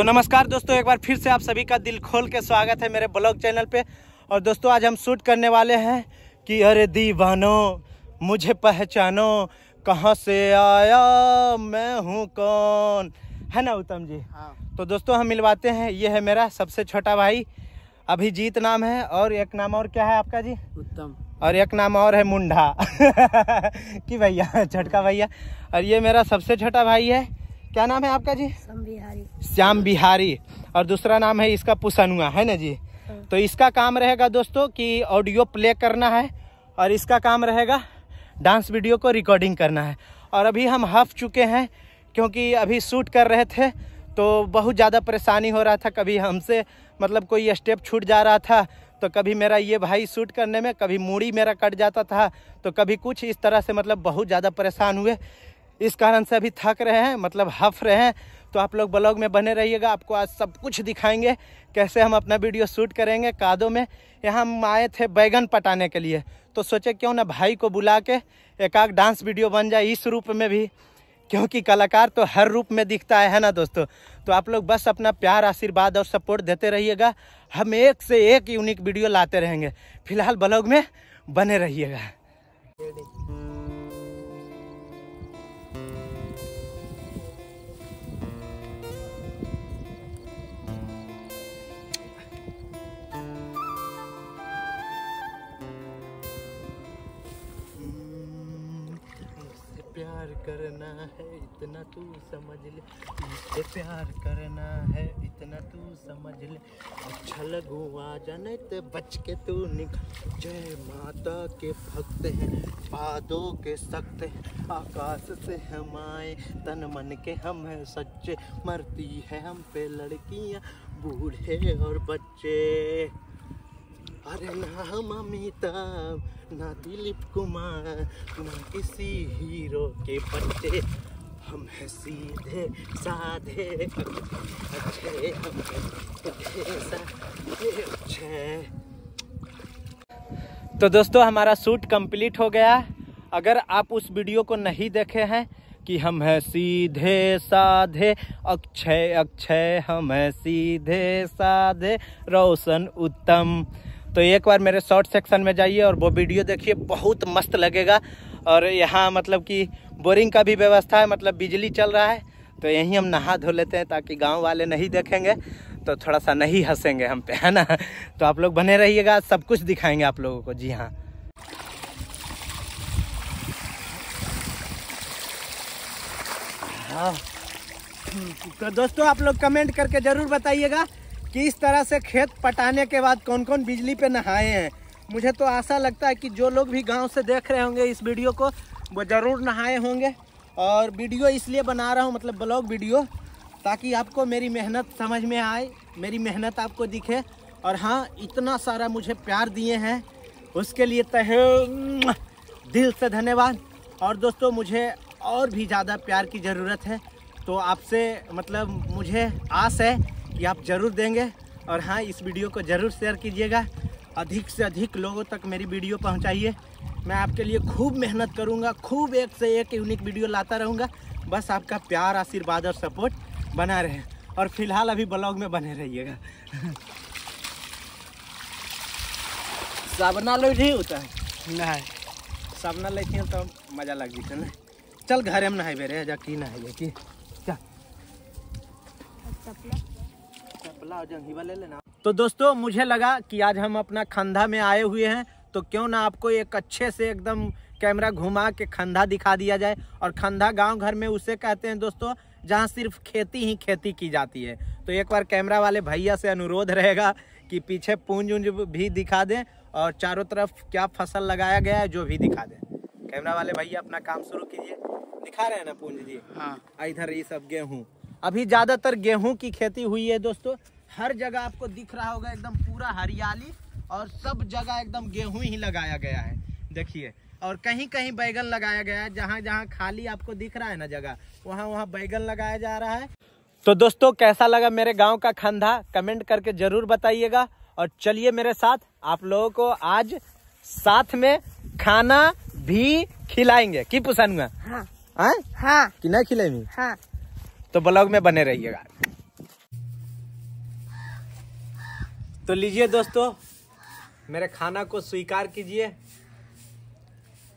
तो नमस्कार दोस्तों एक बार फिर से आप सभी का दिल खोल के स्वागत है मेरे ब्लॉग चैनल पे और दोस्तों आज हम शूट करने वाले हैं कि अरे दीवानो मुझे पहचानो कहाँ से आया मैं हूँ कौन है ना उत्तम जी हाँ। तो दोस्तों हम मिलवाते हैं ये है मेरा सबसे छोटा भाई अभिजीत नाम है और एक नाम और क्या है आपका जी उत्तम और एक नाम और है मुंडा कि भैया झटका भैया और ये मेरा सबसे छोटा भाई है क्या नाम है आपका जी बिहारी श्याम बिहारी और दूसरा नाम है इसका पुसनुआ है ना जी हाँ। तो इसका काम रहेगा दोस्तों कि ऑडियो प्ले करना है और इसका काम रहेगा डांस वीडियो को रिकॉर्डिंग करना है और अभी हम हफ चुके हैं क्योंकि अभी शूट कर रहे थे तो बहुत ज़्यादा परेशानी हो रहा था कभी हमसे मतलब कोई स्टेप छूट जा रहा था तो कभी मेरा ये भाई शूट करने में कभी मूड़ी मेरा कट जाता था तो कभी कुछ इस तरह से मतलब बहुत ज़्यादा परेशान हुए इस कारण से अभी थक रहे हैं मतलब हफ रहे हैं तो आप लोग ब्लॉग में बने रहिएगा आपको आज सब कुछ दिखाएंगे कैसे हम अपना वीडियो शूट करेंगे कादों में यहाँ हम आए थे बैगन पटाने के लिए तो सोचे क्यों ना भाई को बुला के एक आध डांस वीडियो बन जाए इस रूप में भी क्योंकि कलाकार तो हर रूप में दिखता है है ना दोस्तों तो आप लोग बस अपना प्यार आशीर्वाद और सपोर्ट देते रहिएगा हम एक से एक यूनिक वीडियो लाते रहेंगे फिलहाल ब्लॉग में बने रहिएगा करना है इतना तू समझ ले इससे प्यार करना है इतना तू समझ ले अच्छा लगू आ जाने तो बच के तू निकल जय माता के भक्त हैं पादों के सख्त हैं आकाश से हम आए तन मन के हम हैं सच्चे मरती है हम पे लड़कियाँ बूढ़े और बच्चे अरे हम अमिताभ ना दिलीप कुमार ना किसी हीरो के बच्चे हम हैं सीधे साधे अच्छे हम अच्छे तो दोस्तों हमारा शूट कंप्लीट हो गया अगर आप उस वीडियो को नहीं देखे हैं कि हम हैं सीधे साधे अक्षय अक्षय हम हैं सीधे साधे रोशन उत्तम तो एक बार मेरे शॉर्ट सेक्शन में जाइए और वो वीडियो देखिए बहुत मस्त लगेगा और यहाँ मतलब कि बोरिंग का भी व्यवस्था है मतलब बिजली चल रहा है तो यहीं हम नहा धो लेते हैं ताकि गांव वाले नहीं देखेंगे तो थोड़ा सा नहीं हंसेंगे हम पे है ना तो आप लोग बने रहिएगा सब कुछ दिखाएंगे आप लोगों को जी हाँ हाँ तो दोस्तों आप लोग कमेंट करके ज़रूर बताइएगा किस तरह से खेत पटाने के बाद कौन कौन बिजली पे नहाए हैं मुझे तो आशा लगता है कि जो लोग भी गांव से देख रहे होंगे इस वीडियो को वो ज़रूर नहाए होंगे और वीडियो इसलिए बना रहा हूँ मतलब ब्लॉग वीडियो ताकि आपको मेरी मेहनत समझ में आए मेरी मेहनत आपको दिखे और हाँ इतना सारा मुझे प्यार दिए हैं उसके लिए तहे दिल से धन्यवाद और दोस्तों मुझे और भी ज़्यादा प्यार की ज़रूरत है तो आपसे मतलब मुझे आस है कि आप ज़रूर देंगे और हाँ इस वीडियो को ज़रूर शेयर कीजिएगा अधिक से अधिक लोगों तक मेरी वीडियो पहुँचाइए मैं आपके लिए खूब मेहनत करूँगा खूब एक से एक यूनिक वीडियो लाता रहूँगा बस आपका प्यार आशीर्वाद और सपोर्ट बना रहे और फिलहाल अभी ब्लॉग में बने रहिएगा सबना लो नहीं होता है सबना लेती हूँ तो मज़ा लग जीते चल चल घर में नहाए बेरे जा की नहाए कि की ले लेना तो दोस्तों मुझे लगा कि आज हम अपना खंधा में आए हुए हैं तो क्यों ना आपको एक अच्छे से एकदम कैमरा घुमा के खंधा दिखा दिया जाए और खंधा गांव घर में उसे कहते हैं दोस्तों जहां सिर्फ खेती ही खेती की जाती है तो एक बार कैमरा वाले भैया से अनुरोध रहेगा कि पीछे पूंज उंज भी दिखा दें और चारों तरफ क्या फसल लगाया गया है जो भी दिखा दें कैमरा वाले भैया अपना काम शुरू कीजिए दिखा रहे हैं ना पूंज जी हाँ इधर ये सब गेहूँ अभी ज़्यादातर गेहूं की खेती हुई है दोस्तों हर जगह आपको दिख रहा होगा एकदम पूरा हरियाली और सब जगह एकदम गेहूं ही लगाया गया है देखिए और कहीं कहीं बैगन लगाया गया है जहाँ जहाँ खाली आपको दिख रहा है ना जगह वहाँ वहाँ बैगन लगाया जा रहा है तो दोस्तों कैसा लगा मेरे गाँव का खंधा कमेंट करके ज़रूर बताइएगा और चलिए मेरे साथ आप लोगों को आज साथ में खाना भी खिलाएंगे की पुसानुआ हाँ, हाँ? हाँ। कि नहीं खिलाएंगे हाँ। तो ब्लॉग में बने रहिएगा तो लीजिए दोस्तों मेरे खाना को स्वीकार कीजिए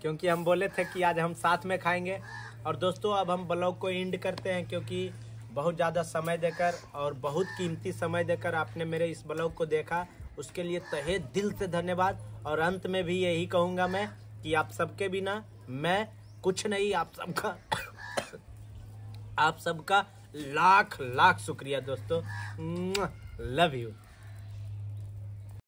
क्योंकि हम बोले थे कि आज हम साथ में खाएंगे और दोस्तों अब हम ब्लॉग को एंड करते हैं क्योंकि बहुत ज़्यादा समय देकर और बहुत कीमती समय देकर आपने मेरे इस ब्लॉग को देखा उसके लिए तहे दिल से धन्यवाद और अंत में भी यही कहूँगा मैं कि आप सबके बिना मैं कुछ नहीं आप सबका आप सबका लाख लाख शुक्रिया दोस्तों लव यू